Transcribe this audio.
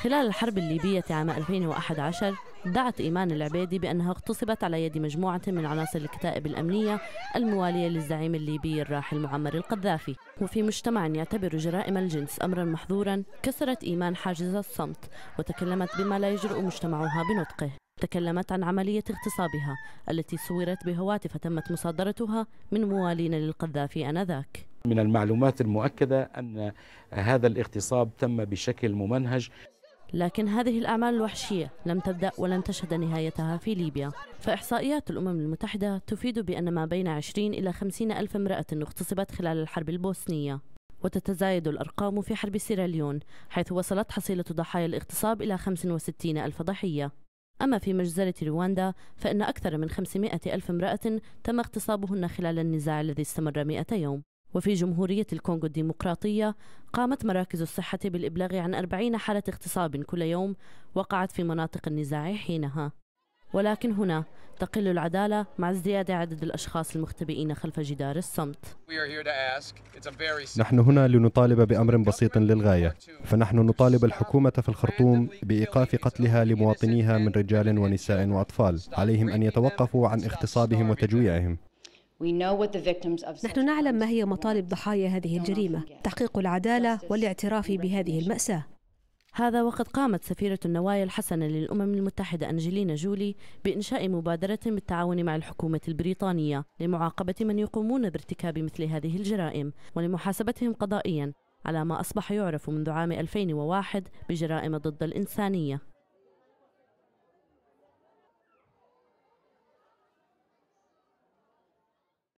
خلال الحرب الليبية عام 2011 دعت إيمان العبيدي بأنها اغتصبت على يد مجموعة من عناصر الكتائب الأمنية الموالية للزعيم الليبي الراحل معمر القذافي وفي مجتمع يعتبر جرائم الجنس أمرا محظورا كسرت إيمان حاجز الصمت وتكلمت بما لا يجرؤ مجتمعها بنطقه تكلمت عن عملية اغتصابها التي صورت بهواتف تمت مصادرتها من موالين للقذافي آنذاك من المعلومات المؤكدة أن هذا الاغتصاب تم بشكل ممنهج لكن هذه الأعمال الوحشية لم تبدأ ولن تشهد نهايتها في ليبيا فإحصائيات الأمم المتحدة تفيد بأن ما بين 20 إلى 50 ألف امرأة اغتصبت خلال الحرب البوسنية وتتزايد الأرقام في حرب سيراليون حيث وصلت حصيلة ضحايا الاغتصاب إلى 65 ألف ضحية أما في مجزرة رواندا فإن أكثر من 500 ألف امرأة تم اغتصابهن خلال النزاع الذي استمر 200 يوم وفي جمهورية الكونغو الديمقراطية قامت مراكز الصحة بالإبلاغ عن 40 حالة اغتصاب كل يوم وقعت في مناطق النزاع حينها ولكن هنا تقل العدالة مع ازدياد عدد الأشخاص المختبئين خلف جدار الصمت نحن هنا لنطالب بأمر بسيط للغاية فنحن نطالب الحكومة في الخرطوم بإيقاف قتلها لمواطنيها من رجال ونساء وأطفال عليهم أن يتوقفوا عن اغتصابهم وتجويعهم نحن نعلم ما هي مطالب ضحايا هذه الجريمة تحقيق العدالة والاعتراف بهذه المأساة هذا وقد قامت سفيرة النوايا الحسنة للأمم المتحدة أنجلينا جولي بإنشاء مبادرة بالتعاون مع الحكومة البريطانية لمعاقبة من يقومون بارتكاب مثل هذه الجرائم ولمحاسبتهم قضائيا على ما أصبح يعرف منذ عام 2001 بجرائم ضد الإنسانية